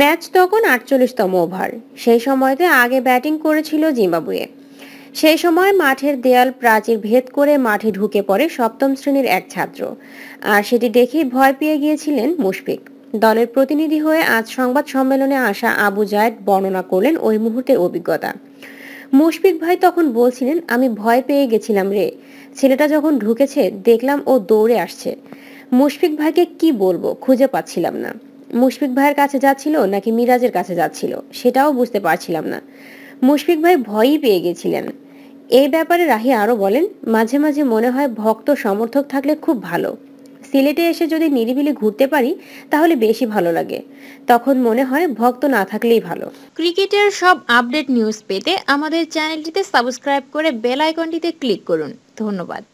match তখন আটচল্লিশতম over সেই সময়তে আগে ব্যাটিং করেছিল জিম্বাবুয়ে সেই সময় মাঠের দেয়াল প্রাচীর ভেদ করে মাঠে ঢুকে পড়ে সপ্তম শ্রেণীর এক ছাত্র আর সেটি দেখে ভয় পেয়ে গিয়েছিলেন মুশফিক দলের প্রতিনিধি হয়ে আজ সংবাদ সম্মেলনে আসা আবু জায়দ বর্ণনা করলেন ওই মুহূর্তের অভিজ্ঞতা মুশফিক ভাই তখন বলছিলেন আমি ভয় পেয়ে গেছিলাম রে ছেলেটা যখন ঢুকেছে দেখলাম ও দৌড়ে আসছে মুশফিক ভাইকে কি বলবো খুঁজে পাচ্ছিলাম না মুশফিক ভাইয়ের কাছে যাচ্ছিল নাকি মিরাজের কাছে যাচ্ছিল সেটাও বুঝতে পারছিলাম না মুশফিক ভাই ভয়ই পেয়ে গেছিলেন এই ব্যাপারে রাহি আরও বলেন মাঝে মাঝে মনে হয় ভক্ত সমর্থক থাকলে খুব ভালো সিলেটে এসে যদি নিরিবিলি ঘুরতে পারি তাহলে বেশি ভালো লাগে তখন মনে হয় ভক্ত না থাকলেই ভালো ক্রিকেটের সব আপডেট নিউজ পেতে আমাদের চ্যানেলটিতে সাবস্ক্রাইব করে বেল আইকনটিতে ক্লিক করুন ধন্যবাদ